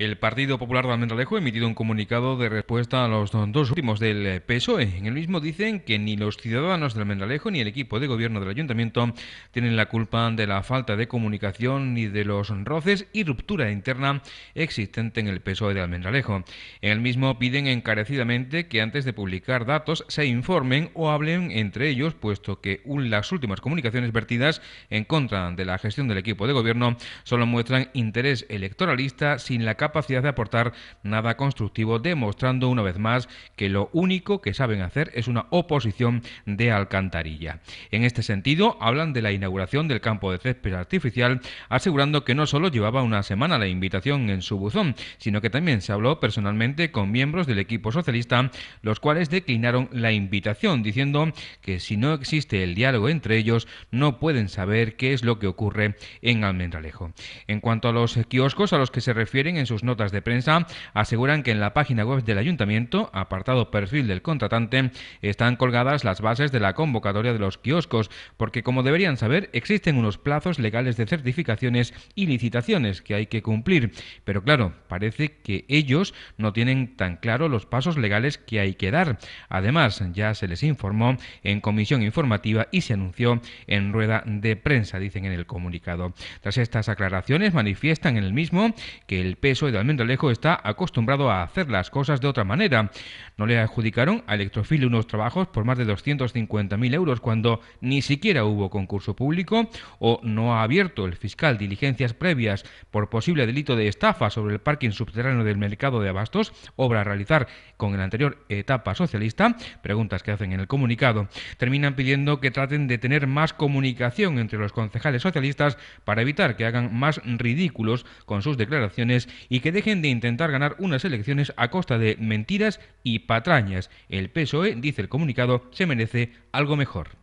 El Partido Popular de Almendralejo ha emitido un comunicado de respuesta a los dos últimos del PSOE. En el mismo dicen que ni los ciudadanos de Almendralejo ni el equipo de gobierno del ayuntamiento tienen la culpa de la falta de comunicación ni de los roces y ruptura interna existente en el PSOE de Almendralejo. En el mismo piden encarecidamente que antes de publicar datos se informen o hablen entre ellos, puesto que las últimas comunicaciones vertidas en contra de la gestión del equipo de gobierno solo muestran interés electoralista sin la capacidad capacidad de aportar nada constructivo, demostrando una vez más que lo único que saben hacer es una oposición de alcantarilla. En este sentido, hablan de la inauguración del campo de césped artificial, asegurando que no solo llevaba una semana la invitación en su buzón, sino que también se habló personalmente con miembros del equipo socialista, los cuales declinaron la invitación, diciendo que si no existe el diálogo entre ellos, no pueden saber qué es lo que ocurre en Almendralejo. En cuanto a los kioscos a los que se refieren en sus notas de prensa, aseguran que en la página web del ayuntamiento, apartado perfil del contratante, están colgadas las bases de la convocatoria de los kioscos, porque como deberían saber, existen unos plazos legales de certificaciones y licitaciones que hay que cumplir. Pero claro, parece que ellos no tienen tan claro los pasos legales que hay que dar. Además, ya se les informó en comisión informativa y se anunció en rueda de prensa, dicen en el comunicado. Tras estas aclaraciones, manifiestan en el mismo que el peso de Almendralejo está acostumbrado a hacer las cosas de otra manera. No le adjudicaron a Electrofil unos trabajos por más de 250.000 euros cuando ni siquiera hubo concurso público o no ha abierto el fiscal diligencias previas por posible delito de estafa sobre el parking subterráneo del mercado de abastos, obra a realizar con la anterior etapa socialista, preguntas que hacen en el comunicado. Terminan pidiendo que traten de tener más comunicación entre los concejales socialistas para evitar que hagan más ridículos con sus declaraciones y que dejen de intentar ganar unas elecciones a costa de mentiras y patrañas. El PSOE, dice el comunicado, se merece algo mejor.